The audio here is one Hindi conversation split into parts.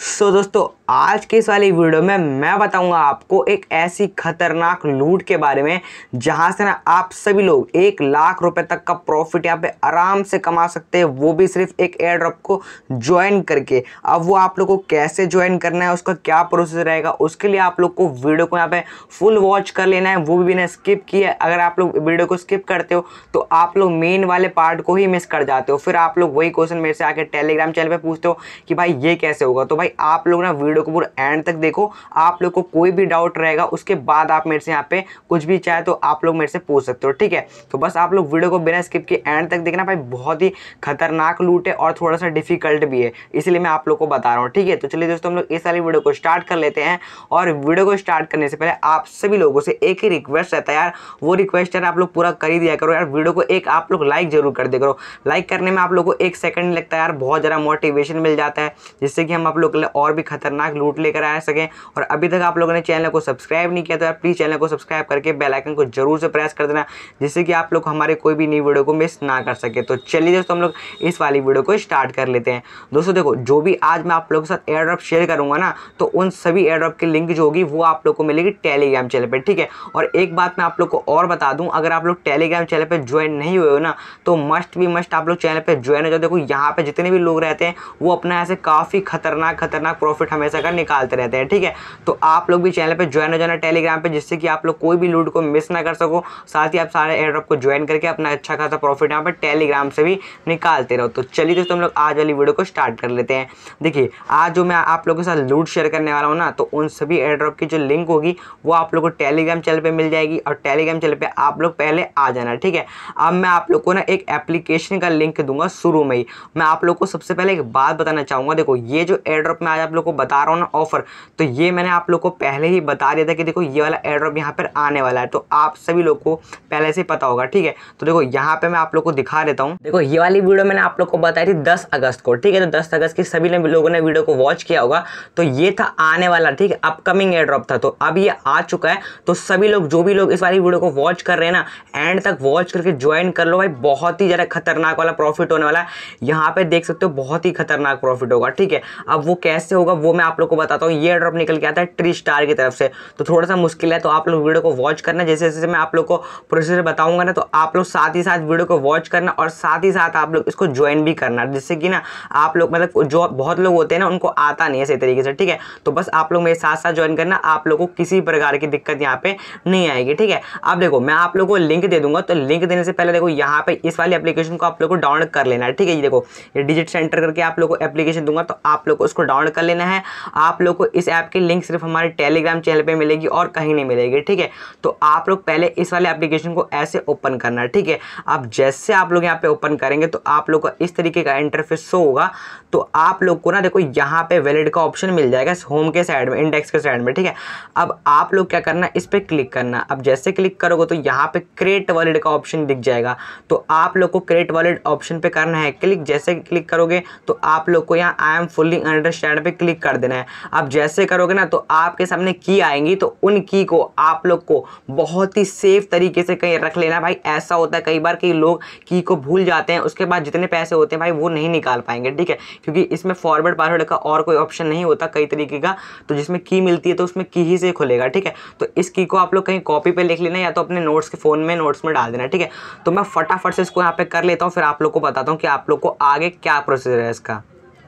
सो तो so, दोस्तों आज के इस वाले वीडियो में मैं बताऊंगा आपको एक ऐसी खतरनाक लूट के बारे में जहां से ना आप सभी लोग एक लाख रुपए तक का प्रॉफिट यहाँ पे आराम से कमा सकते हैं वो भी सिर्फ एक एयर ड्रॉप को ज्वाइन करके अब वो आप लोग को कैसे ज्वाइन करना है उसका क्या प्रोसेस रहेगा उसके लिए आप लोग को वीडियो को यहाँ पे फुल वॉच कर लेना है वो भी मैंने स्किप है अगर आप लोग वीडियो को स्किप करते हो तो आप लोग मेन वाले पार्ट को ही मिस कर जाते हो फिर आप लोग वही क्वेश्चन मेरे से आके टेलीग्राम चैनल पर पूछते हो कि भाई ये कैसे होगा तो भाई आप लोग ना वीडियो वीडियो को पूरा एंड तक देखो आप लोग को कोई भी डाउट रहेगा उसके बाद आप मेरे से यहाँ पे कुछ भी चाहे तो आप लोग मेरे से पूछ सकते हो ठीक है तो बस आप लोग वीडियो को बिना स्किप के एंड तक देखना भाई बहुत ही खतरनाक लूट है और थोड़ा सा डिफिकल्ट भी है इसलिए मैं आप लोग को बता रहा हूँ ठीक है तो चलिए दोस्तों हम लोग इस वाली वीडियो को स्टार्ट कर लेते हैं और वीडियो को स्टार्ट करने से पहले आप सभी लोगों से एक ही रिक्वेस्ट रहता है यार वो रिक्वेस्ट यार आप लोग पूरा कर ही दिया करो यार वीडियो को एक आप लोग लाइक जरूर कर दिया करो लाइक करने में आप लोग को एक सेकंड लगता है यार बहुत ज़्यादा मोटिवेशन मिल जाता है जिससे कि हम आप लोग के लिए और भी खतरनाक लाख लूट लेकर आ सकें और अभी तक आप लोगों ने चैनल को सब्सक्राइब नहीं किया तो प्लीज़ चैनल को सब्सक्राइब करके बेलाइकन को जरूर से प्रेस कर देना जिससे कि आप लोग हमारे कोई भी नई वीडियो को मिस ना कर सके तो चलिए दोस्तों हम लोग इस वाली वीडियो को स्टार्ट कर लेते हैं दोस्तों देखो जो भी आज मैं आप लोगों के साथ एयर ड्रॉप शेयर करूँगा ना तो उन सभी एयर ड्रॉप की लिंक जो होगी वो आप लोग को मिलेगी टेलीग्राम चैनल पर ठीक है और एक बात मैं आप लोग को और बता दूँ अगर आप लोग टेलीग्राम चैनल पर ज्वाइन नहीं हुए हो ना तो मस्ट भी मस्ट आप लोग चैनल पर ज्वाइन हो जाओ देखो यहाँ पर जितने भी लोग रहते हैं वो अपना ऐसे काफ़ी खतरनाक खतरनाक प्रॉफिट हमेशा अगर निकालते रहते हैं ठीक है तो आप लोग भी चैनल पर ज्वाइन हो जाना टेलीग्राम पर जिससे कि आप लोग कोई भी लूट को मिस ना कर सको साथ ही आप सारे एयरड्रॉप को ज्वाइन करके अपना अच्छा खासा प्रॉफिट यहाँ पर टेलीग्राम से भी निकालते रहो तो चलिए दोस्तों हम लोग आज वाली वीडियो को स्टार्ट कर लेते हैं देखिए आज जो मैं आप लोगों के साथ लूट शेयर करने वाला हूँ ना तो उन सभी एयरड्रॉप की जो लिंक होगी वो आप लोग को टेलीग्राम चैनल पर मिल जाएगी और टेलीग्राम चैनल पर आप लोग पहले आ जाना ठीक है अब मैं आप लोग को ना एक एप्लीकेशन का लिंक दूंगा शुरू में ही मैं आप लोग को सबसे पहले एक बात बताना चाहूँगा देखो ये जो एयरड्रॉप में आज आप लोग को बता आर ऑन ऑफर तो ये मैंने आप लोग को पहले ही बता दिया था कि देखो ये वाला एयर यहाँ पर आने वाला है तो आप सभी लोग को पहले से पता होगा ठीक है तो देखो यहाँ पे मैं आप लोग को दिखा देता हूँ देखो ये वाली वीडियो मैंने आप लोग को बताई थी दस अगस्त को ठीक है तो दस अगस्त की सभी लोगों ने वीडियो को वॉच किया होगा तो ये था आने वाला ठीक है अपकमिंग एयर ड्रॉप था तो अब ये आ चुका है तो सभी लोग जो भी लोग इस वाली वीडियो को वॉच कर रहे हैं ना एंड तक वॉच करके ज्वाइन कर लो भाई बहुत ही ज़्यादा खतरनाक वाला प्रॉफिट होने वाला है यहाँ पे देख सकते हो बहुत ही खतरनाक प्रॉफिट होगा ठीक है अब वो कैसे होगा वो मैं आप लोग को बताता हूँ ये ड्रॉप निकल के आता है ट्री स्टार की तरफ से तो थोड़ा सा मुश्किल है तो आप लोग वीडियो को वॉच करना जैसे जैसे मैं आप लोग को प्रोसेसर बताऊंगा ना तो आप लोग साथ ही साथ वीडियो को वॉच करना और साथ ही साथ आप लोग इसको ज्वाइन भी करना जिससे कि ना आप लोग मतलब जो बहुत लोग होते हैं ना उनको आता नहीं है सही तरीके से ठीक है तो बस आप लोग मेरे साथ साथ ज्वाइन करना आप लोग को किसी प्रकार की दिक्कत यहाँ पे नहीं आएगी ठीक है अब देखो मैं आप लोग को लिंक दे दूंगा तो लिंक देने से पहले देखो यहाँ पे इस वाली एप्लीकेशन को आप लोग को डाउनलोड कर लेना है ठीक है ये देखो ये डिजिट सेंटर करके आप लोग को एप्लीकेशन दूंगा तो आप लोग को उसको डाउनलोड कर लेना है आप लोग को इस ऐप की लिंक सिर्फ हमारे टेलीग्राम चैनल पर मिलेगी और कहीं नहीं मिलेगी ठीक है तो आप लोग पहले इस वाले एप्लीकेशन को ऐसे ओपन करना ठीक है आप जैसे आप लोग यहाँ पे ओपन करेंगे तो आप लोग का इस तरीके का इंटरफेस शो होगा तो आप लोग को ना देखो यहाँ पे वैलिड का ऑप्शन मिल जाएगा होम के साइड में इंडेक्स के साइड में ठीक है अब आप लोग क्या करना इस पर क्लिक करना अब जैसे क्लिक करोगे तो यहाँ पे क्रिएट वॉलेट का ऑप्शन दिख जाएगा तो आप लोग को क्रिएट वॉलेट ऑप्शन पे करना है क्लिक जैसे क्लिक करोगे तो आप लोग को यहाँ आई एम फुल्ली अंडरस्टैंड पे क्लिक कर देना देना है आप जैसे करोगे ना तो आपके सामने की आएंगी तो उन की को आप लोग को बहुत ही सेफ तरीके से कहीं रख लेना भाई ऐसा होता है कई बार कई लोग की को भूल जाते हैं उसके बाद जितने पैसे होते हैं भाई वो नहीं निकाल पाएंगे ठीक है क्योंकि इसमें फॉरवर्ड पासवर्ड का और कोई ऑप्शन नहीं होता कई तरीके का तो जिसमें की मिलती है तो उसमें की ही से खुलेगा ठीक है तो इस की को आप लोग कहीं कॉपी पर लिख लेना या तो अपने नोट्स के फ़ोन में नोट्स में डाल देना ठीक है तो मैं फटाफट से इसको यहाँ पे कर लेता हूँ फिर आप लोग को बताता हूँ कि आप लोग को आगे क्या प्रोसीजर है इसका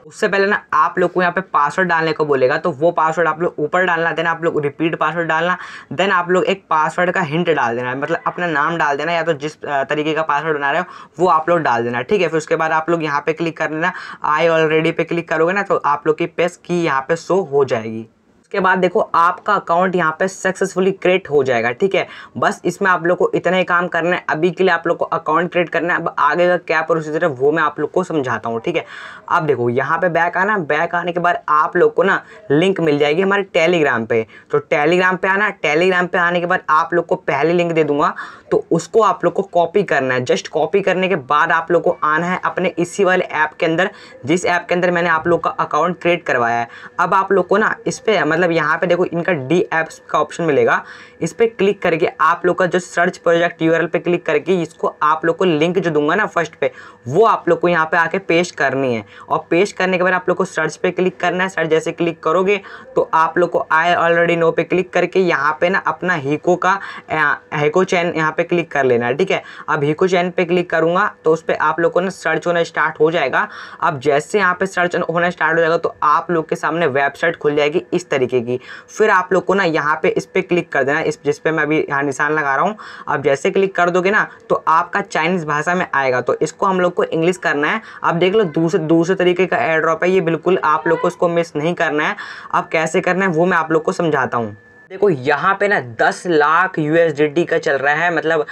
उससे पहले ना आप लोग को यहाँ पे पासवर्ड डालने को बोलेगा तो वो पासवर्ड आप लोग ऊपर डालना देन आप लोग रिपीट पासवर्ड डालना देन आप लोग एक पासवर्ड का हिंट डाल देना मतलब अपना नाम डाल देना या तो जिस तरीके का पासवर्ड बना रहे हो वो आप लोग डाल देना ठीक है फिर उसके बाद आप लोग यहाँ पे क्लिक कर लेना आई ऑलरेडी पे क्लिक करोगे ना तो आप लोग की पेस की यहाँ पे शो हो जाएगी उसके बाद देखो आपका अकाउंट यहाँ पे सक्सेसफुली क्रिएट हो जाएगा ठीक है बस इसमें आप लोग को इतना ही काम करना है अभी के लिए आप लोग को अकाउंट क्रिएट करना है अब आगे का क्या प्रोसीजर है वो मैं आप लोग को समझाता हूँ ठीक है अब देखो यहाँ पे बैक आना बैक आने के बाद आप लोग को ना लिंक मिल जाएगी हमारे टेलीग्राम पे तो टेलीग्राम पे आना टेलीग्राम पे आने के बाद आप लोग को पहले लिंक दे दूंगा तो उसको आप लोग को कॉपी करना है जस्ट कॉपी करने के बाद आप लोग को आना है अपने इसी वाले ऐप के अंदर जिस ऐप के अंदर मैंने आप लोग का अकाउंट क्रिएट करवाया है अब आप लोग को ना इस पर मतलब मतलब यहाँ पे देखो इनका डी एप्स का ऑप्शन मिलेगा इस पर क्लिक करके आप लोग का जो सर्च प्रोजेक्ट यू पे क्लिक करके इसको आप लोग को लिंक जो दूंगा ना फर्स्ट पे वो आप लोग को यहाँ पे आके पेश करनी है और पेश करने के बाद आप लोग को सर्च पे क्लिक करना है सर्च जैसे क्लिक करोगे तो आप लोग को आई ऑलरेडी नो पे क्लिक करके यहाँ पे ना अपना हीको का हीको चैन यहाँ पे क्लिक कर लेना है ठीक है अब हीको चैन पे क्लिक करूंगा तो उस पर आप लोग को ना सर्च होना स्टार्ट हो जाएगा अब जैसे यहाँ पे सर्च होना स्टार्ट हो जाएगा तो आप लोग के सामने वेबसाइट खुल जाएगी इस तरीके दिखेगी फिर आप लोग को ना यहाँ पे इस पर क्लिक कर देना इस जिस पर मैं अभी यहाँ निशान लगा रहा हूँ अब जैसे क्लिक कर दोगे ना तो आपका चाइनीज़ भाषा में आएगा तो इसको हम लोग को इंग्लिश करना है अब देख लो दूसरे दूसरे तरीके का एयर ड्रॉप है ये बिल्कुल आप लोग को इसको मिस नहीं करना है अब कैसे करना है वो मैं आप लोग को समझाता हूँ देखो यहाँ पे ना 10 लाख यूएसडीटी का चल रहा है मतलब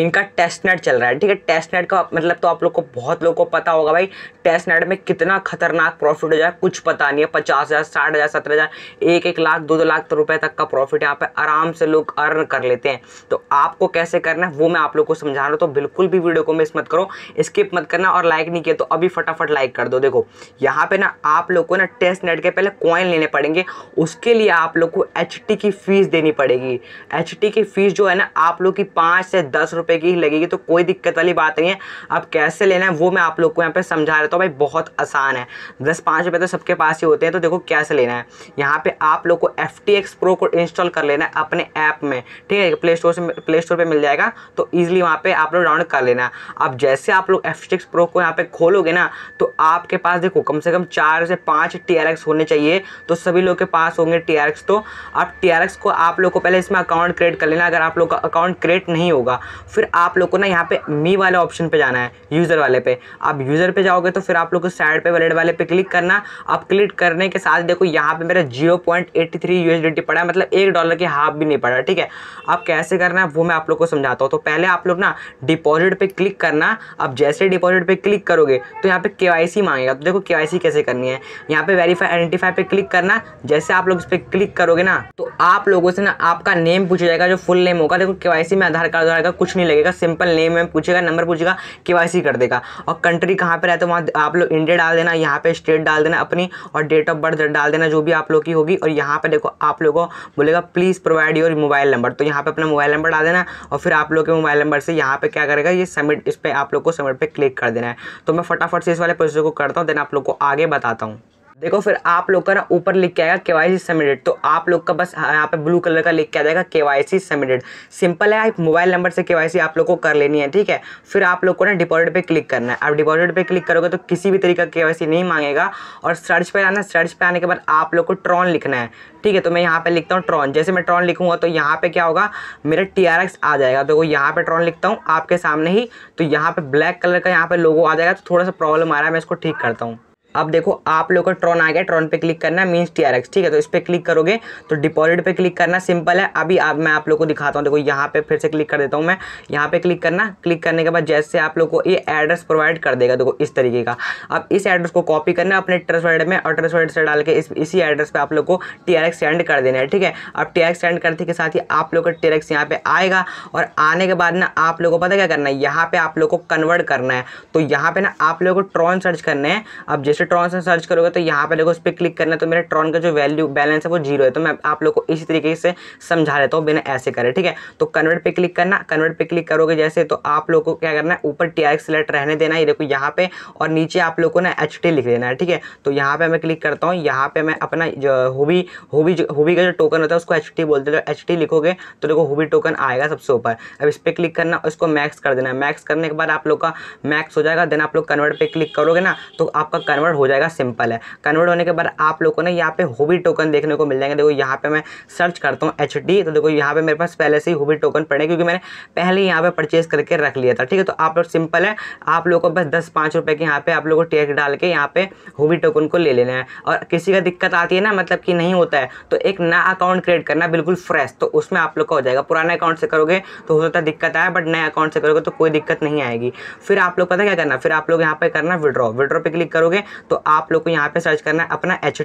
इनका टेस्ट नेट चल रहा है ठीक है टेस्ट नेट का मतलब तो आप लोग को बहुत लोग को पता होगा भाई टेस्ट नेट में कितना खतरनाक प्रॉफिट हो जाए कुछ पता नहीं है पचास हज़ार साठ हज़ार सत्रह हज़ार एक एक लाख दो दो लाख तो रुपए तक का प्रॉफिट यहाँ पे आराम से लोग अर्न कर लेते हैं तो आपको कैसे करना है वो मैं आप लोग को समझा रहा हूँ तो बिल्कुल भी वीडियो को मिस मत करो स्किप मत करना और लाइक नहीं किया तो अभी फटाफट लाइक कर दो देखो यहाँ पे ना आप लोग को ना टेस्ट नेट के पहले कॉइन लेने पड़ेंगे उसके लिए आप लोग को एच की फ़ीस देनी पड़ेगी एच की फ़ीस जो है ना आप लोग की पाँच से दस रुपये रुपए की ही लगेगी तो कोई दिक्कत वाली बात नहीं है अब कैसे लेना है वो मैं आप लोग को यहाँ पे समझा रहा हूँ भाई बहुत आसान है दस पाँच रुपये तो सबके पास ही होते हैं तो देखो कैसे लेना है यहाँ पर आप लोग को एफ प्रो को इंस्टॉल कर लेना है अपने ऐप में ठीक है प्ले स्टोर से प्ले स्टोर पर मिल जाएगा तो ईजिली वहाँ पर आप लोग डाउनलोड कर लेना अब जैसे आप लोग एफ टी प्रो को यहाँ पर खोलोगे ना तो आपके पास देखो कम से कम चार से पाँच टी होने चाहिए तो सभी लोग के पास होंगे टी तो अब टी को आप लोग को पहले इसमें अकाउंट क्रिएट कर लेना अगर आप लोग का अकाउंट क्रिएट नहीं होगा फिर आप लोग को ना यहाँ पे मी वाले ऑप्शन पे जाना है यूज़र वाले पे आप यूज़र पे जाओगे तो फिर आप लोग को साइड पे वैलेट वाले पे क्लिक करना आप क्लिक करने के साथ देखो यहाँ पे मेरा zero point eighty three T पड़ा है मतलब एक डॉलर की हाफ भी नहीं पड़ा ठीक है आप कैसे करना है वो मैं आप लोग को समझाता हूँ तो पहले आप लोग ना डिपॉजिट पर क्लिक करना आप जैसे डिपॉजिट पर क्लिक करोगे तो यहाँ पर के मांगेगा तो देखो के कैसे करनी है यहाँ पर वेरीफाई आइडेंटिफाई पर क्लिक करना जैसे आप लोग इस पर क्लिक करोगे ना तो आप लोगों से ना आपका नेम पूछा जाएगा जो फुल नेम होगा देखो के में आधार कार्ड वगैरह का कुछ नहीं लगेगा सिंपल नेम में पूछेगा नंबर पूछेगा के कर देगा और कंट्री कहाँ पर रहते है वहाँ आप लोग इंडिया डाल देना यहाँ पर स्टेट डाल देना अपनी और डेट ऑफ बर्थ डाल देना जो भी आप लोग की होगी और यहाँ पर देखो आप लोगों को बोलेगा please provide your mobile number तो यहाँ पर अपना मोबाइल नंबर डाल देना और फिर आप लोग के मोबाइल नंबर से यहाँ पर क्या करेगा ये सबमिट इस पर आप लोग को सबमिट पर क्लिक कर देना है तो मैं फटाफट से इस वाले प्रोसेस को करता हूँ देन आप लोग को आगे बताता हूँ देखो फिर आप लोग का ना ऊपर लिख के आएगा केवाईसी सबमिटेड तो आप लोग का बस हाँ, यहाँ पे ब्लू कलर का लिख के आ जाएगा केवाईसी सबमिटेड सिंपल है मोबाइल नंबर से केवाईसी आप लोग को कर लेनी है ठीक है फिर आप लोग को ना डिपॉजिट पे क्लिक करना है आप डिपॉजिट पे क्लिक करोगे तो किसी भी तरीका सी नहीं मांगेगा और सर्च पर आना सर्च पर आने के बाद आप लोग को ट्रॉन लिखना है ठीक है तो मैं यहाँ पर लिखता हूँ ट्रॉन जैसे मैं ट्रॉन लिखूंगा तो यहाँ पर क्या होगा मेरा टी आ जाएगा तो यहाँ पर ट्रॉन लिखता हूँ आपके सामने ही तो यहाँ पर ब्लैक कलर का यहाँ पर लोगो आ जाएगा तो थोड़ा सा प्रॉब्लम आ रहा है मैं इसको ठीक करता हूँ अब देखो आप लोग का ट्रॉन आ गया ट्रॉन पे क्लिक करना मीन्स टी ठीक है तो इस पर क्लिक करोगे तो डिपॉजिट पे क्लिक करना सिंपल है अभी आप मैं आप लोग को दिखाता हूँ देखो यहाँ पे फिर से क्लिक कर देता हूँ मैं यहाँ पे क्लिक करना क्लिक करने के बाद जैसे आप लोग को ये एड्रेस प्रोवाइड कर देगा देखो इस तरीके का अब इस एड्रेस को कॉपी करना अपने ट्रस्ट में और ट्रस्ट से डाल के इस इसी एड्रेस पर आप लोग को टी सेंड कर देना है ठीक है अब टी सेंड करने के साथ ही आप लोग का टी एक्स यहाँ पे आएगा और आने के बाद ना आप लोग को पता क्या करना है यहाँ पे आप लोग को कन्वर्ट करना है तो यहाँ पे ना आप लोग को ट्रॉन सर्च करना है अब जैसे ट्रॉन से सर्च करोगे तो यहाँ पे देखो उस पर क्लिक करना तो मेरे ट्रॉन का जो वैल्यू बैलेंस है वो जीरो है तो मैं आप लोग को इसी तरीके से समझा लेता हूँ बिना ऐसे करे ठीक है तो कन्वर्ट पे क्लिक करना कन्वर्ट पे क्लिक करोगे जैसे तो आप लोग को क्या करना है ऊपर टी आई सेलेक्ट रहने देना है देखो यहाँ पे और नीचे आप लोग को ना एच लिख देना है ठीक है तो यहाँ पे मैं क्लिक करता हूँ यहाँ पे मैं अपना जो होबी होबी होबी का जो टोकन होता है उसको एच बोलते हैं एच टी लिखोगे तो देखो होबी टोकन आएगा सबसे ऊपर अब इस पर क्लिक करना उसको मैक्स कर देना है मैक्स करने के बाद आप लोग का मैक्स हो जाएगा देन आप लोग कन्वर्ट पे क्लिक करोगे ना तो आपका कन्वर्ट हो जाएगा सिंपल है कन्वर्ट होने के बाद आप लोगों को ना यहाँ पे होबी टोकन देखने को मिल जाएंगे देखो यहाँ पे मैं सर्च करता हूँ एच तो देखो यहाँ पे मेरे पास पहले से ही होबी टोकन पड़े क्योंकि मैंने पहले यहाँ पे परचेज करके रख लिया था ठीक है तो आप लोग सिंपल है आप लोग को बस दस पाँच रुपये के यहाँ पे आप लोग को टैक्स डाल के यहाँ पे होबी टोकन को ले लेना है और किसी का दिक्कत आती है ना मतलब कि नहीं होता है तो एक नया अकाउंट क्रिएट करना बिल्कुल फ्रेश तो उसमें आप लोग का हो जाएगा पुराने अकाउंट से करोगे तो हो सकता है दिक्कत आए बट नए अकाउंट से करोगे तो कोई दिक्कत नहीं आएगी फिर आप लोग पता क्या करना फिर आप लोग यहाँ पे करना विड्रॉ विड्रॉ पे क्लिक करोगे तो आप लोग को यहाँ पे सर्च करना है अपना एच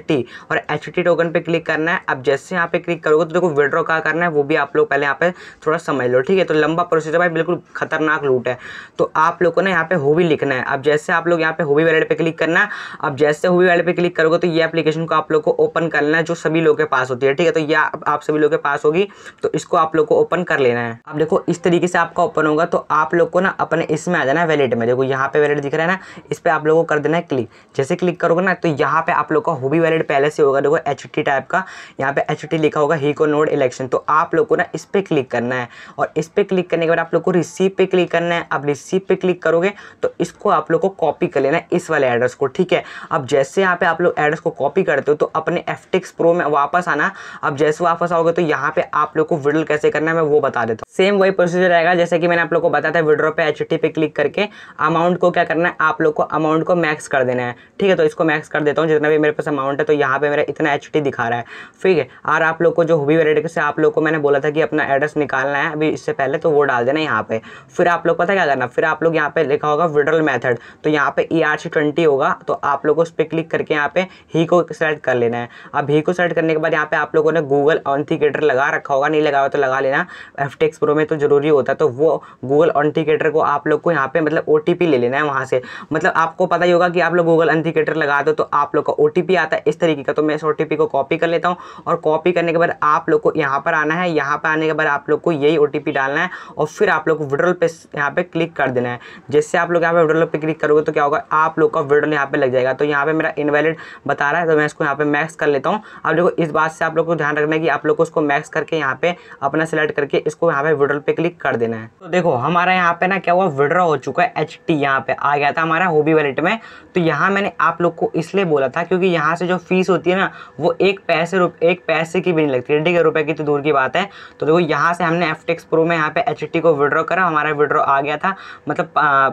और एच टोकन पे क्लिक करना है अब जैसे यहाँ पे क्लिक करोगे तो देखो विड्रॉ कहाँ करना है वो भी आप लोग पहले यहाँ पे थोड़ा समझ लो ठीक है तो लंबा प्रोसेस है भाई बिल्कुल खतरनाक लूट है तो आप लोग को ना यहाँ पे हो भी लिखना है अब जैसे आप लोग यहाँ पे हो भी वैलेट पर क्लिक करना है अब जैसे हो भी वैलेट पर क्लिक करोगे तो ये एप्लीकेशन को आप लोग को ओपन करना है जो सभी लोग के पास होती है ठीक है तो यह आप सभी लोग के पास होगी तो इसको आप लोग को ओपन कर लेना है अब देखो इस तरीके से आपका ओपन होगा तो आप लोग को ना अपने इसमें आ जाना है वैलेट में देखो यहाँ पे वैलेट दिख रहा है ना इस पर आप लोग को कर देना है क्लिक जैसे क्लिक करोगे ना तो यहाँ पे आप लोग का होबी वैलिड पहले से होगा देखो एच टाइप का यहाँ पे एच लिखा होगा ही को नोड इलेक्शन तो आप लोग को ना इस पर क्लिक करना है और इस पर क्लिक करने के बाद आप लोग को रिसीव पे क्लिक करना है अब रिसीव पे क्लिक करोगे तो इसको आप लोग को कॉपी कर लेना है इस वाले एड्रेस को ठीक है अब जैसे यहाँ पे आप लोग एड्रेस को कॉपी करते हो तो अपने एफ प्रो में वापस आना अब जैसे वापस आओगे तो यहाँ पे आप लोग को विड्रॉल कैसे करना है मैं वो बता देता हूँ सेम वही प्रोसीजर रहेगा जैसे कि मैंने आप लोग को बताया था विड्रॉ पे एच पे क्लिक करके अमाउंट को क्या करना है आप लोग को अमाउंट को मैक्स कर देना है ठीक है तो इसको मैक्स कर देता हूँ जितना भी मेरे पास अमाउंट है तो यहाँ पे मेरा इतना एच दिखा रहा है ठीक है और आप लोग को जो हुई वेराइटी से आप लोग को मैंने बोला था कि अपना एड्रेस निकालना है अभी इससे पहले तो वो डाल देना यहाँ पे फिर आप लोग पता क्या करना फिर आप लोग यहाँ पे लिखा होगा विड्रल मैथड तो यहाँ पे ई आर सी ट्वेंटी होगा तो आप लोग को उस पर क्लिक करके यहाँ पे ही को सेलेक्ट कर लेना है अब ही को सेलेक्ट करने के बाद यहाँ पे आप लोगों ने गूगल ऑन्थिकेटर लगा रखा होगा नहीं लगा हुआ तो लगा लेना एफ टेक्स प्रो में तो जरूरी होता है तो वो गूगल ऑन्थिकेटर को आप लोग को यहाँ पे मतलब ओ ले लेना है वहाँ से मतलब आपको पता ही होगा कि आप लोग गूगल ऑथेंटिकेटर लगा दो तो आप लोग का ओ आता है इस तरीके का तो मैं इस ओ को कॉपी कर लेता हूँ और कॉपी करने के बाद आप लोग को यहाँ पर आना है यहाँ पर आने के बाद आप लोग को यही ओ डालना है और फिर आप लोग विड्रोल पे यहाँ पे क्लिक कर देना है जैसे आप लोग यहाँ पे विड्रोल पे क्लिक करोगे तो क्या होगा आप लोग का विड्रोल यहाँ पे लग जाएगा तो यहाँ पे मेरा इनवैलिड बता रहा है तो मैं इसको यहाँ पे मैक्स कर लेता हूँ आप देखो इस बात से आप लोग को ध्यान रखना है कि आप लोग को उसको मैक्स करके यहाँ पे अपना सेलेक्ट करके इसको यहाँ पे विड्रोल पे क्लिक कर देना है तो देखो हमारा यहाँ पे ना क्या हुआ विड्रॉ हो चुका है एच टी यहाँ पे आ गया था हमारा होबी वैलेट में तो यहाँ मैंने आप लोग को इसलिए बोला था क्योंकि यहाँ से जो फीस होती है ना वो एक पैसे एक पैसे की भी नहीं लगती है ठीक है रुपए की तो दूर की बात है तो देखो यहाँ से हमने एफ प्रो में यहाँ पे एच को विड्रॉ करा हमारा विड्रॉ आ गया था मतलब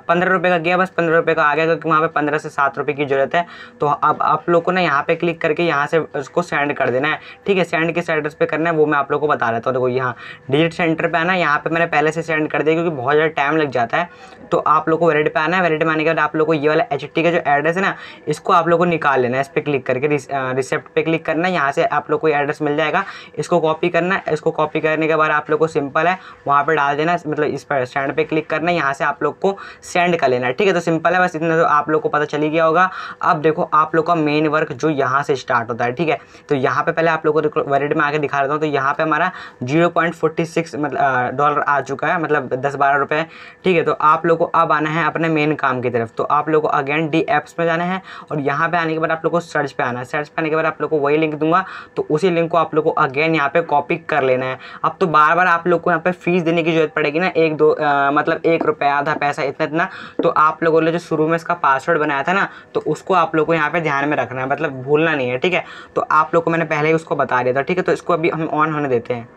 पंद्रह रुपये का गया बस पंद्रह रुपये का आ गया क्योंकि वहाँ पर पंद्रह से सात रुपये की ज़रूरत है तो अब आप लोग को ना यहाँ पर क्लिक करके यहाँ से उसको सेंड कर देना है ठीक है सेंड किस एड्रेस पर करना है वो मैं आप लोग को बता देता हूँ तो देखो यहाँ डिजिट सेंटर पर आना यहाँ पर मैंने पहले से सेंड कर दिया क्योंकि बहुत ज़्यादा टाइम लग जाता है तो आप लोग को वैलिडी पे आना है वैलिडी पे आने के बाद आप लोग को ये वाला एच का जो एड्रेस है ना इसको आप लोग को निकाल लेना है इस मतलब पर क्लिक करके रिसेप्ट पे क्लिक करना है यहाँ से आप लोग को एड्रेस मिल जाएगा इसको कॉपी करना है इसको कॉपी करने के बाद आप लोग को सिंपल है वहाँ पर डाल देना मतलब इस पर स्टैंड पर क्लिक करना है यहाँ से आप लोग को सेंड कर लेना है ठीक है तो सिंपल है बस इतना तो आप लोग को पता चली गया होगा अब देखो आप लोग का मेन वर्क जो यहाँ से स्टार्ट होता है ठीक है तो यहाँ पर पहले आप लोग को वैलिड में आकर दिखा देता हूँ तो यहाँ पर हमारा जीरो मतलब डॉलर आ चुका है मतलब दस बारह रुपये ठीक है तो आप लोग को अब आना है अपने मेन काम की तरफ तो आप लोग को अगेन डी एप्स में जाना है और यहाँ पे आने के बाद आप लोग को सर्च पे आना है सर्च पे आने के बाद आप लोग को वही लिंक दूंगा तो उसी लिंक को आप लोग को अगेन यहाँ पे कॉपी कर लेना है अब तो बार बार आप लोग को यहाँ पे फीस देने की जरूरत पड़ेगी ना एक दो आ, मतलब एक रुपया आधा पैसा इतना इतना तो आप लोगों ने जो शुरू में इसका पासवर्ड बनाया था ना तो उसको आप लोग को यहाँ पे ध्यान में रखना है मतलब भूलना नहीं है ठीक है तो आप लोग को मैंने पहले ही उसको बता दिया था ठीक है तो इसको अभी हम ऑन होने देते हैं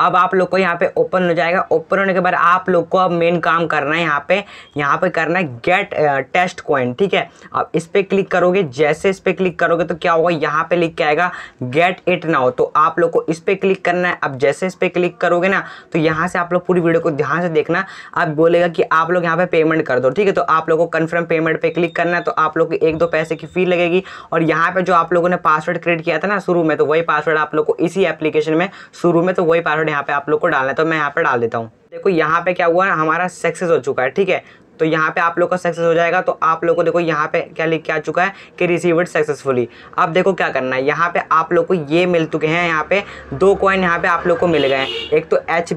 अब आप लोग को यहाँ पे ओपन हो जाएगा ओपन होने के बाद आप लोग को अब मेन काम करना है यहाँ पे यहाँ पे करना है गेट टेस्ट कॉइन ठीक है अब इस पर क्लिक करोगे जैसे इस पर क्लिक करोगे तो क्या होगा यहाँ पे लिख के आएगा गेट इट नाउ तो आप लोग को इस पर क्लिक करना है अब जैसे इस पर क्लिक करोगे ना तो यहाँ से आप लोग पूरी वीडियो को ध्यान से देखना अब बोलेगा कि आप लोग यहाँ पे पेमेंट कर दो ठीक है तो आप लोग को कन्फर्म पेमेंट पे क्लिक करना है तो आप लोग को एक दो पैसे की फी लगेगी और यहाँ पे जो आप लोगों ने पासवर्ड क्रिएट किया था ना शुरू में तो वही पासवर्ड आप लोग को इसी एप्लीकेशन में शुरू में तो वही पासवर्ड पासवर्ड यहाँ पे आप लोग को डालना है तो मैं यहाँ पे डाल देता हूँ देखो यहाँ पे क्या हुआ है हमारा सक्सेस हो चुका है ठीक है तो यहाँ पे आप लोग का सक्सेस हो जाएगा तो आप लोग को देखो यहाँ पे क्या लिख के आ चुका है कि रिसीवर्ड सक्सेसफुली अब देखो क्या करना है यहाँ पे आप लोग को ये मिल चुके हैं यहाँ पे दो कॉइन यहाँ पे आप लोग को मिल गए हैं एक तो एच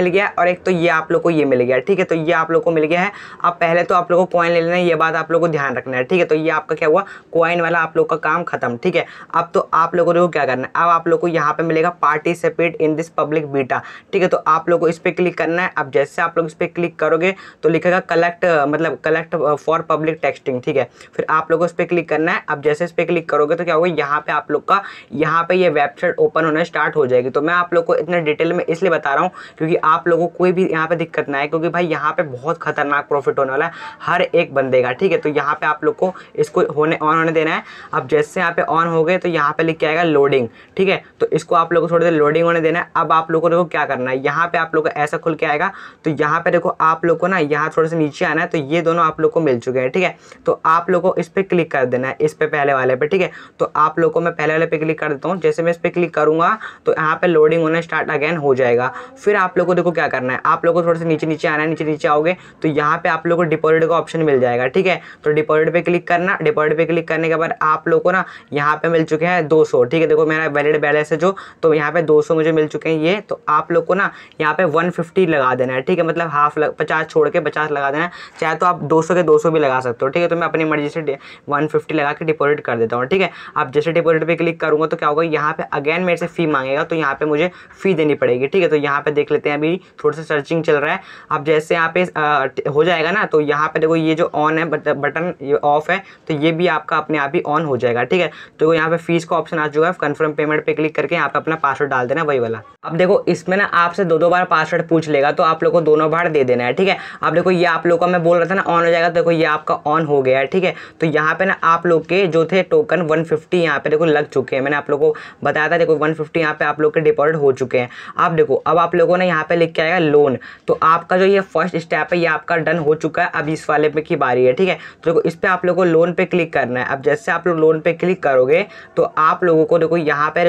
मिल गया और एक तो ये आप लोग को ये मिल गया ठीक है तो ये आप लोग को मिल गया है अब पहले तो आप लोग को कॉइन ले लेना है ये बात आप लोग को ध्यान रखना है ठीक है तो ये आपका क्या हुआ कॉइन वाला आप लोग का काम खत्म ठीक है अब तो आप लोगों को क्या करना है अब आप लोग को यहाँ पे मिलेगा participate in this public beta ठीक है तो आप लोग को इस पर क्लिक करना है अब जैसे आप लोग इस पर क्लिक करोगे तो लिखेगा कलर कलेक्ट मतलब कलेक्ट फॉर पब्लिक टेक्सटिंग ठीक है फिर आप लोगों इस पर क्लिक करना है अब जैसे इस पर क्लिक करोगे तो क्या होगा यहाँ पे आप लोग का यहाँ पे ये यह वेबसाइट ओपन होना स्टार्ट हो जाएगी तो मैं आप लोग को इतने डिटेल में इसलिए बता रहा हूँ क्योंकि आप लोगों को कोई भी यहाँ पे दिक्कत ना है क्योंकि भाई यहाँ पे बहुत खतरनाक प्रॉफिट होने वाला है हर एक बंदे का ठीक है तो यहाँ पे आप लोग को इसको होने ऑन होने देना है अब जैसे यहाँ पे ऑन हो गए तो यहाँ पे लिख के आएगा लोडिंग ठीक है तो इसको आप लोग को थोड़ी देर लोडिंग होने देना है अब आप लोगों को देखो क्या करना है यहाँ पे आप लोग को ऐसा खुल के आएगा तो यहाँ पे देखो आप लोग को ना यहाँ थोड़े से नीचे नीचे आना है तो ये दोनों आप लोग को मिल चुके हैं ठीक है तो आप लोग को इस पर क्लिक कर देना है इस पर पहले वाले पर ठीक है तो आप लोग को मैं पहले वाले पे क्लिक कर देता हूँ जैसे मैं इस पर क्लिक करूँगा तो यहाँ पर लोडिंग होना स्टार्ट अगेन हो जाएगा फिर आप लोग को देखो क्या करना है आप लोग को थोड़ा सा नीचे नीचे आना है नीचे नीचे आओगे तो यहाँ पर आप लोग को डिपॉजिट का ऑप्शन मिल जाएगा ठीक है तो डिपोजिट पर क्लिक करना डिपोजिट पर क्लिक करने के बाद आप लोग को ना यहाँ पर मिल चुके हैं दो ठीक है देखो मेरा वैलिड बैलेंस है जो तो यहाँ पर दो मुझे मिल चुके हैं ये तो आप लोग को ना यहाँ पे 150 लगा देना है ठीक है मतलब हाफ लग, पचास छोड़ के पचास लगा देना है है चाहे तो आप 200 के 200 भी लगा सकते हो ठीक है तो मैं अपनी मर्जी से वन लगा के डिपॉजिट कर देता हूँ ठीक है आप जैसे डिपॉजिट पर क्लिक करूँगा तो क्या होगा यहाँ पर अगेन मेरे से फ़ी मांगेगा तो यहाँ पर मुझे फ़ी देनी पड़ेगी ठीक है तो यहाँ पर देख लेते हैं अभी थोड़ा सा सर्चिंग चल रहा है आप जैसे यहाँ पे हो जाएगा ना तो यहाँ पे देखो ये जो ऑन है बटन ये ऑफ है तो ये भी आपका अपने आप ही ऑन हो जाएगा ठीक है तो यहाँ पे फीस का ऑप्शन आ चुका है कन्फर्म पेमेंट पे क्लिक करके यहाँ पे अपना पासवर्ड डाल देना वही वाला अब देखो इसमें ना आपसे दो दो बार पासवर्ड पूछ लेगा तो आप लोग को दोनों बार दे देना है ठीक है आप देखो ये आप लोग का मैं बोल रहा था ना ऑन हो जाएगा तो देखो ये आपका ऑन हो गया है ठीक है तो यहाँ पे ना आप लोग के जो थे टोकन 150 फिफ्टी यहाँ पे देखो लग चुके हैं मैंने आप लोगों को बताया था देखो 150 फिफ्टी यहाँ पे आप लोग के डिपॉजिट हो चुके हैं आप देखो अब आप लोगों ने यहाँ पे लिख के आएगा लोन तो आपका जो ये फर्स्ट स्टेप है ये आपका डन हो चुका है अब इस वाले पे की बारी है ठीक है तो देखो इस पर आप लोग को लोन पे क्लिक करना है अब जैसे आप लोग लोन पे क्लिक करोगे तो आप लोगों को देखो यहाँ पे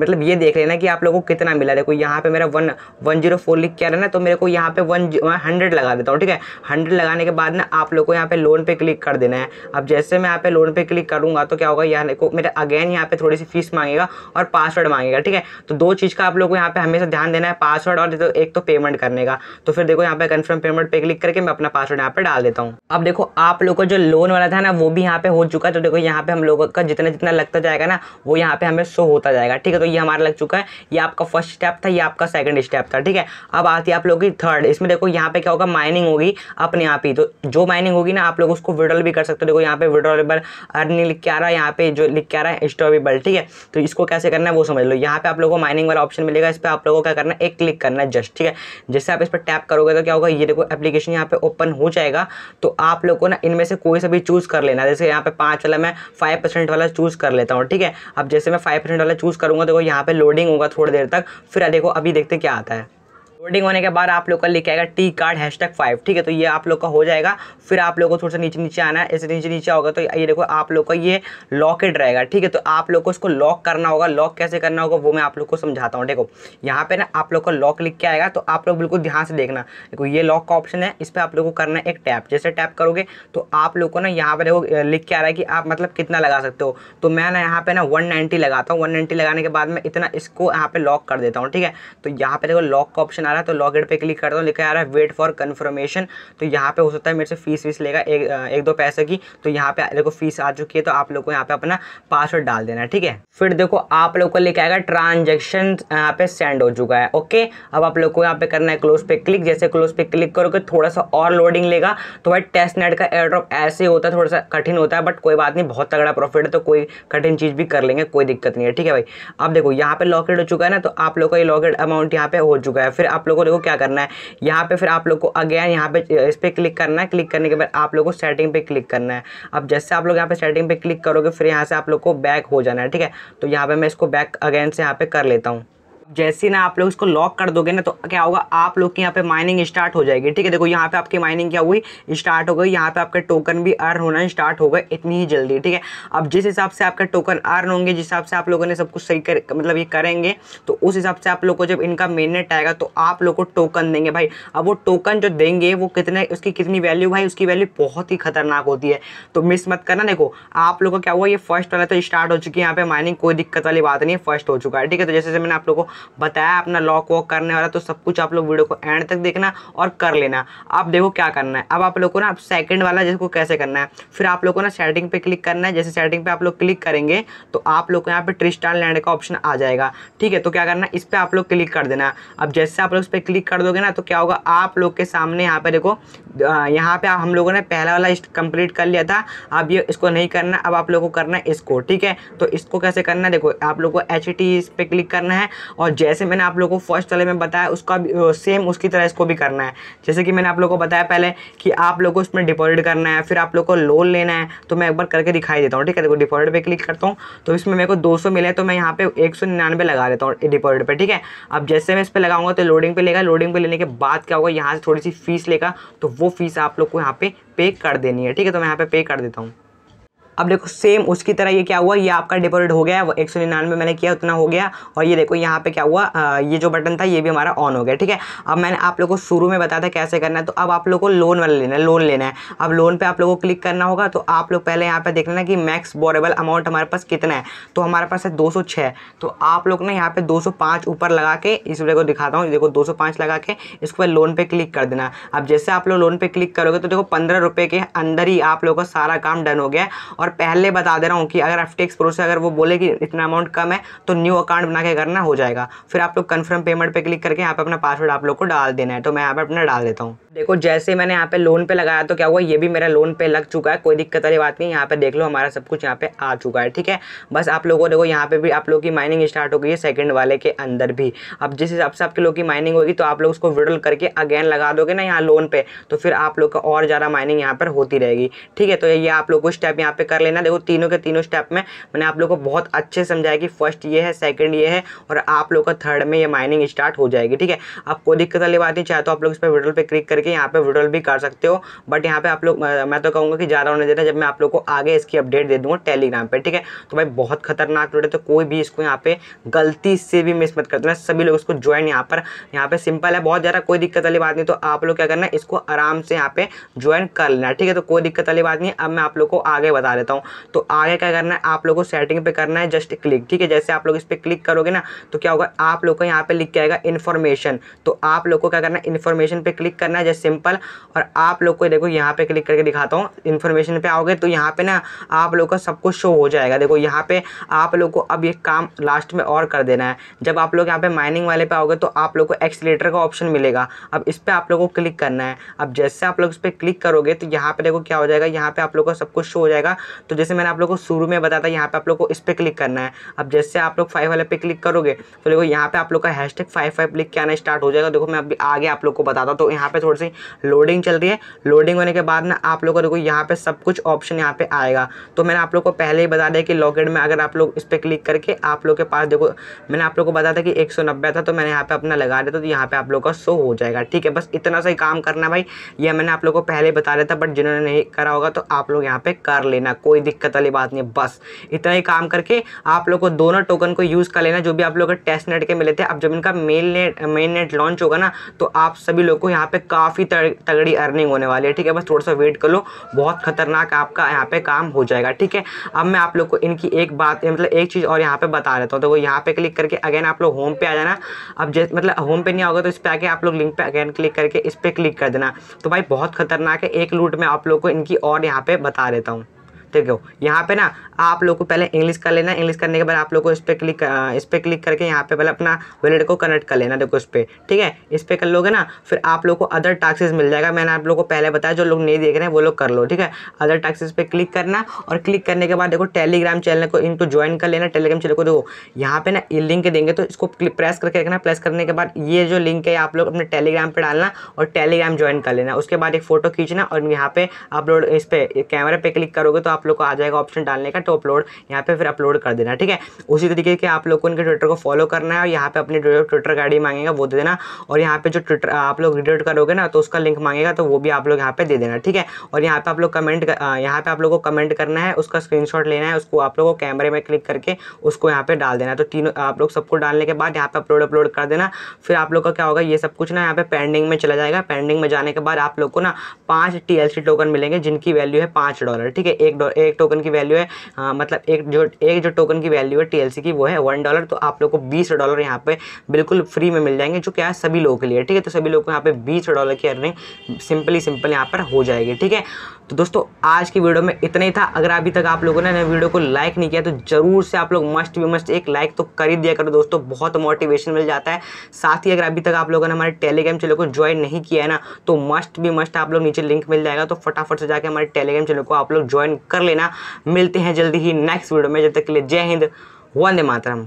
मतलब ये देख लेना कि आप लोगों को कितना मिला देखो यहाँ पे मेरा वन वन जीरो फोर लिख के आ रहा है ना तो मेरे को यहाँ पे वन हंड्रेड लगा देता हूँ ठीक है हंड्रेड लगाने के बाद ना आप लोग को यहाँ पे लोन पे क्लिक कर देना है अब जैसे मैं यहाँ पे लोन पे क्लिक करूँगा तो क्या होगा यहाँ को मेरे अगेन यहाँ पे थोड़ी सी फीस मांगेगा और पासवर्ड मांगेगा ठीक है तो दो चीज़ का आप लोग को यहाँ पे हमेशा ध्यान देना है पासवर्ड और तो एक तो पेमेंट करने का तो फिर देखो यहाँ पे कन्फर्म पेमेंट पे क्लिक करके मैं अपना पासवर्ड यहाँ पे डाल देता हूँ अब देखो आप लोग को जो लोन वाला था ना वो भी यहाँ पे हो चुका है तो देखो यहाँ पे हम लोगों का जितना जितना लगता जाएगा ना वो यहाँ पे हमें शो होता जाएगा ठीक है तो ये हमारा लग चुका है ये आपका फर्स्ट स्टेप था ये आपका सेकंड स्टेप था ठीक है अब आती है आप लोग की थर्ड इसमें देखो यहाँ पे क्या होगा माइनिंग होगी अपने आप ही तो जो माइनिंग होगी ना आप लोग उसको विड्रॉल भी कर सकते हो देखो यहाँ पे विड्रॉलेबल अर्निंग लिख के आ रहा है यहाँ पे जो लिख के आ रहा है स्टॉबल ठीक है तो इसको कैसे करना है वो समझ लो यहाँ पे आप लोगों को माइनिंग वाला ऑप्शन मिलेगा इस पर आप लोगों को क्या करना है एक क्लिक करना है जस्ट ठीक है जैसे आप इस पर टैप करोगे तो क्या होगा ये देखो एप्लीकेशन यहाँ पे ओपन हो जाएगा तो आप लोग को ना इनमें से कोई सा भी चूज़ कर लेना जैसे यहाँ पे पाँच वाला मैं फाइव परसेंट वाला चूज़ कर लेता हूँ ठीक है अब जैसे मैं फाइव परसेंट वाला चूज़ करूँगा देखो यहाँ पे लोडिंग होगा थोड़ी देर तक फिर देखो अभी देखते क्या आता है लोडिंग होने के बाद आप लोग का लिखा आएगा T card hash tag five ठीक है तो ये आप लोग का हो जाएगा फिर आप लोग को थोड़ा सा नीचे नीचे आना है ऐसे नीचे नीचे होगा तो ये देखो आप लोग का ये लॉकेट रहेगा ठीक है तो आप लोग को इसको लॉक करना होगा लॉक कैसे करना होगा वो मैं आप लोग को समझाता हूँ देखो यहाँ पे ना आप लोग का लॉक लिख के आएगा तो आप लोग बिल्कुल ध्यान से देखना देखो ये लॉक का ऑप्शन है इस पर आप लोग को करना है एक टैप जैसे टैप करोगे तो आप लोग को ना यहाँ पर देखो लिख के आ रहा है कि आप मतलब कितना लगा सकते हो तो मैं ना यहाँ पे ना 190 लगाता हूँ 190 लगाने के बाद मैं इतना इसको यहाँ पे लॉक कर देता हूँ ठीक है तो यहाँ पे देखो लॉक का ऑप्शन आ रहा है तो लॉग इन पे क्लिक करता हूँ लिखा आ रहा है वेट फॉर कन्फर्मेशन तो यहाँ पे हो सकता है मेरे से फीस वीस लेगा एक, एक दो पैसे की तो यहाँ पे देखो फीस आ चुकी है तो आप लोग को यहाँ पे अपना पासवर्ड डाल देना ठीक है फिर देखो आप लोग को लिखा आएगा ट्रांजेक्शन यहाँ पे सेंड हो चुका है ओके अब आप लोग को यहाँ पे करना है क्लोज पे क्लिक जैसे क्लोज पे क्लिक करोगे थोड़ा सा और लोडिंग लेगा तो भाई टेस्ट नेट का एयर ड्रॉप ऐसे होता है थोड़ा सा कठिन होता है बट कोई बात नहीं बहुत तगड़ा प्रॉफिट है तो कोई कठिन चीज़ भी कर लेंगे कोई दिक्कत नहीं है ठीक है भाई अब देखो यहाँ पे लॉकेट हो चुका है ना तो आप लोग का ये लॉकेट अमाउंट यहाँ पे हो चुका है फिर आप आप लोगों को क्या करना है यहाँ पे फिर आप लोग को अगेन यहाँ पे इस पर क्लिक करना है क्लिक करने के बाद आप लोग को सेटिंग पे क्लिक करना है अब जैसे आप लोग यहाँ पे सेटिंग पे क्लिक करोगे फिर यहाँ से आप लोग को बैक हो जाना है ठीक है तो यहाँ पे मैं इसको बैक अगेन से यहाँ पे कर लेता हूँ जैसे ना आप लोग इसको लॉक कर दोगे ना तो क्या होगा आप लोग के यहाँ पे माइनिंग स्टार्ट हो जाएगी ठीक है देखो यहाँ पे आपकी माइनिंग क्या हुई स्टार्ट हो गई यहाँ पे आपके टोकन भी अर्न होना स्टार्ट हो गए इतनी ही जल्दी ठीक है अब जिस हिसाब से आपके टोकन अर्न होंगे जिस हिसाब से आप लोगों ने सब कुछ सही कर मतलब ये करेंगे तो उस हिसाब से आप लोग को जब इनका मेननेट आएगा तो आप लोग को टोकन देंगे भाई अब वो टोकन जो देंगे वो कितने उसकी कितनी वैल्यू भाई उसकी वैल्यू बहुत ही खतरनाक होती है तो मिस मत करना देखो आप लोग का क्या हुआ ये फर्स्ट वाला तो स्टार्ट हो चुकी है यहाँ पे माइनिंग कोई दिक्कत वाली बात नहीं है फर्स्ट हो चुका है ठीक है तो जैसे मैंने आप लोग को बताया अपना लॉक वॉक करने वाला तो सब कुछ आप लोग वीडियो को एंड तक देखना और कर लेना आप देखो क्या करना है अब आप लोग को ना सेकेंड वाला जिसको कैसे करना है फिर आप लोग को ना सेटिंग पे क्लिक करना है जैसे सेटिंग पे आप लोग क्लिक करेंगे तो आप लोग को यहाँ पे ट्रिस्टान लैंड का ऑप्शन आ जाएगा ठीक है तो क्या करना है इस पर आप लोग क्लिक कर देना अब जैसे आप लोग इस पर क्लिक कर दोगे ना तो क्या होगा आप लोग के सामने यहाँ पर देखो यहाँ पे हम लोगों ने पहला वाला कंप्लीट कर लिया था अब ये इसको नहीं करना अब आप लोगों को करना है इसको ठीक है तो इसको कैसे करना है देखो आप लोगों को एच टी इस पर क्लिक करना है और जैसे मैंने आप लोगों को फर्स्ट वाले में बताया उसका सेम उसकी तरह इसको भी करना है जैसे कि मैंने आप लोगों को बताया पहले कि आप लोगों को इसमें डिपॉजिट करना है फिर आप लोग को लोन लेना है तो मैं एक बार करके दिखाई देता हूँ ठीक है देखो डिपॉजिट पर क्लिक करता हूँ तो इसमें मेरे को दो मिले तो मैं यहाँ पर एक लगा देता हूँ डिपॉजिट पर ठीक है अब जैसे मैं इस पर लगाऊंगा तो लोडिंग पर लेगा लोडिंग पर लेने के बाद क्या होगा यहाँ से थोड़ी सी फीस लेगा तो वो फीस आप लोग को यहाँ पे पे कर देनी है ठीक है तो मैं यहाँ पे पे कर देता हूँ अब देखो सेम उसकी तरह ये क्या हुआ ये आपका डिपोजिट हो गया एक सौ निन्यानवे मैंने किया उतना हो गया और ये देखो यहाँ पे क्या हुआ आ, ये जो बटन था ये भी हमारा ऑन हो गया ठीक है अब मैंने आप लोग को शुरू में बताया था कैसे करना है तो अब आप लोगों को लोन वाला लेना है लोन लेना है अब लोन पर आप लोगों को क्लिक करना होगा तो आप लोग पहले यहाँ पर देख लेना कि मैक्स बोरेबल अमाउंट हमारे पास कितना है तो हमारे पास है दो तो आप लोग ना यहाँ पर दो ऊपर लगा के इस वीडियो को दिखाता हूँ देखो दो लगा के इसको लोन पर क्लिक कर देना अब जैसे आप लोग लोन पर क्लिक करोगे तो देखो पंद्रह के अंदर ही आप लोग का सारा काम डन हो गया और और पहले बता दे रहा हूँ कि अगर एफ टी से अगर वो बोले कि इतना अमाउंट कम है तो न्यू अकाउंट बना के करना हो जाएगा फिर आप लोग कन्फर्म पेमेंट पर क्लिक करके यहाँ पर अपना पासवर्ड आप लोग को डाल देना है तो मैं यहाँ पर अपना डाल देता हूँ देखो जैसे मैंने यहाँ पे लोन पे लगाया तो क्या हुआ ये भी मेरा लोन पे लग चुका है कोई दिक्कत वाली बात नहीं यहाँ पे देख लो हमारा सब कुछ यहाँ पे आ चुका है ठीक है बस आप लोगों को देखो यहाँ पे भी आप लोगों की माइनिंग स्टार्ट हो गई है सेकंड वाले के अंदर भी अब जिस हिसाब से आपके लोग की माइनिंग होगी तो आप लोग उसको विड्रॉल करके अगेन लगा दोगे ना यहाँ लोन पे तो फिर आप लोग का और ज़्यादा माइनिंग यहाँ पर होती रहेगी ठीक है तो ये आप लोग को स्टेप यहाँ पे कर लेना देखो तीनों के तीनों स्टेप में मैंने आप लोग को बहुत अच्छे समझाया कि फर्स्ट ये है सेकंड ये है और आप लोग का थर्ड में ये माइनिंग स्टार्ट हो जाएगी ठीक है आप कोई दिक्कत वाली बात नहीं चाहे तो आप लोग इस पर विड्रोल पर क्लिक करके यहाँ पर विड्रोल भी कर सकते हो बट यहाँ पर आप लोग मैं तो कहूँगा कि ज़्यादा होने देना जब मैं आप लोग को आगे इसकी अपडेट दे दूँगा टेलीग्राम पर ठीक है तो भाई बहुत खतरनाक रोड है तो कोई भी इसको यहाँ पर गलती से भी मिस मत करते देना सभी लोग इसको ज्वाइन यहाँ पर यहाँ पर सिंपल है बहुत ज़्यादा कोई दिक्कत वाली बात नहीं तो आप लोग क्या करना इसको आराम से यहाँ पे ज्वाइन कर लेना ठीक है तो कोई दिक्कत वाली बात नहीं अब मैं आप लोग को आगे बता देता देता हूँ तो आगे क्या करना है आप लोग को सेटिंग पे करना है जस्ट क्लिक ठीक है जैसे आप लोग इस पर क्लिक करोगे ना तो क्या होगा आप लोग को यहाँ पे लिख के आएगा इन्फॉर्मेशन तो आप लोग को क्या करना है इन्फॉर्मेशन पे क्लिक करना है जस्ट सिंपल और आप लोग को देखो यहाँ पे क्लिक करके दिखाता हूँ इन्फॉर्मेशन पे आओगे तो यहाँ पे ना आप लोग का सब कुछ शो हो जाएगा देखो यहाँ पे आप लोग को अब ये काम लास्ट में और कर देना है जब आप लोग यहाँ पे माइनिंग वाले पे आओगे तो आप लोग को एक्सीटर का ऑप्शन मिलेगा अब इस पर आप लोग को क्लिक करना है अब जैसे आप लोग इस पर क्लिक करोगे तो यहाँ पे देखो क्या हो जाएगा यहाँ पे आप लोग का सब कुछ शो हो जाएगा तो जैसे मैंने आप लोग को शुरू में बताया यहाँ पे आप लोग को इस पर क्लिक करना है अब जैसे आप लोग फाइव वाले पे क्लिक करोगे तो देखो यहाँ पे आप लोग का हैश टैग फाइव फाइव लिख के आना स्टार्ट हो जाएगा देखो मैं अभी आगे आप लोग को बताता हूँ तो यहाँ पर थोड़ी सी लोडिंग चल रही है लोडिंग होने के बाद ना आप लोग को देखो यहाँ पे सब कुछ ऑप्शन यहाँ पे आएगा तो मैंने आप लोग को पहले ही बता दिया कि लॉकेट में अगर आप लोग इस पर क्लिक करके आप लोग के पास देखो मैंने आप लोग को बताया था कि एक था तो मैंने यहाँ पे अपना लगा देता तो यहाँ पे आप लोग का शो हो जाएगा ठीक है बस इतना सा ही काम करना भाई यह मैंने आप लोग को पहले बता दिया था बट जिन्होंने नहीं करा होगा तो आप लोग यहाँ पे कर लेना कोई दिक्कत वाली बात नहीं बस इतना ही काम करके आप लोग को दोनों टोकन को यूज़ कर लेना जो भी आप लोग को टेस्ट नेट के मिले थे अब जब इनका mainnet mainnet launch होगा ना तो आप सभी लोग को यहाँ पे काफ़ी तगड़ी अर्निंग होने वाली है ठीक है बस थोड़ा सा वेट कर लो बहुत खतरनाक आपका यहाँ पे काम हो जाएगा ठीक है अब मैं आप लोग को इनकी एक बात मतलब एक चीज़ और यहाँ पे बता देता हूँ तो वो यहाँ पे क्लिक करके अगेन आप लोग होम पे आ जाना अब जैसे मतलब होम पे नहीं होगा तो इस पर आके आप लोग लिंक पे अगेन क्लिक करके इस पर क्लिक कर देना तो भाई बहुत खतरनाक है एक लूट में आप लोग को इनकी और यहाँ पे बता देता हूँ ठीक यहाँ पे ना आप लोग को पहले इंग्लिश कर लेना इंग्लिश करने के बाद आप लोग को इस पर क्लिक इस पर क्लिक करके यहाँ पे पहले अपना वैलेट को कनेक्ट कर लेना देखो इस पर ठीक है इस पर कर लोगे ना फिर आप लोग को अदर टैक्सेस मिल जाएगा मैंने आप लोग को पहले बताया जो लोग नहीं देख रहे हैं वो लोग कर लो ठीक है अदर टैक्सेस पर क्लिक करना और क्लिक करने के बाद देखो टेलीग्राम चैनल को इनको ज्वाइन कर लेना टेलीग्राम चैनल को देखो यहाँ पे ना ये लिंक देंगे तो इसको प्रेस करके रखना प्रेस करने के बाद ये जो लिंक है आप लोग अपने टेलीग्राम पर डालना और टेलीग्राम ज्वाइन कर लेना उसके बाद एक फ़ोटो खींचना और यहाँ पे आप लोग इस पर कैमरा पे क्लिक करोगे तो आप आप लोग को आ जाएगा ऑप्शन डालने का तो अपलोड यहाँ पे फिर अपलोड कर देना ठीक है उसी तरीके के आप लोग को उनके ट्विटर को फॉलो करना है और यहाँ पे अपने ट्विटर का आई मांगेगा वो दे देना और यहाँ पे जो ट्विटर आप लोग रिडेट करोगे ना तो उसका लिंक मांगेगा तो वो भी आप लोग यहाँ पे दे देना ठीक है और यहाँ पे आप लोग कमेंट यहाँ पे आप लोग को कमेंट करना है उसका स्क्रीन लेना है उसको आप लोग को कैमरे में क्लिक करके उसको यहाँ पे डाल देना तो तीनों आप लोग सबको डालने के बाद यहाँ पे अपलोड अपलोड कर देना फिर आप लोग का क्या होगा ये सब कुछ ना यहाँ पे पेंडिंग में चला जाएगा पेंडिंग में जाने के बाद आप लोग को ना पांच टी टोकन मिलेंगे जिनकी वैल्यू है पांच डॉलर ठीक है एक एक टोकन की वैल्यू है आ, हाँ, मतलब एक जो एक जो टोकन की वैल्यू है टीएलसी की वो है वन डॉलर तो आप लोग को बीस डॉलर यहाँ पे बिल्कुल फ्री में मिल जाएंगे जो क्या है सभी लोगों के लिए ठीक है तो सभी लोग को यहाँ पे बीस डॉलर की अर्निंग सिंपली सिंपल यहाँ पर हो जाएगी ठीक है तो दोस्तों आज की वीडियो में इतना ही था अगर अभी तक आप लोगों ने वीडियो को लाइक नहीं किया तो जरूर से आप लोग मस्ट भी मस्ट एक लाइक तो कर ही दिया करो दोस्तों बहुत मोटिवेशन मिल जाता है साथ ही अगर अभी तक आप लोगों ने हमारे टेलीग्राम चैनल को ज्वाइन नहीं किया है ना तो मस्ट भी मस्ट आप लोग नीचे लिंक मिल जाएगा तो फटाफट से जाकर हमारे टेलीग्राम चैनल को आप लोग ज्वाइन कर लेना मिलते हैं जल्दी ही नेक्स्ट वीडियो में जब तक के लिए जय हिंद वंदे मातरम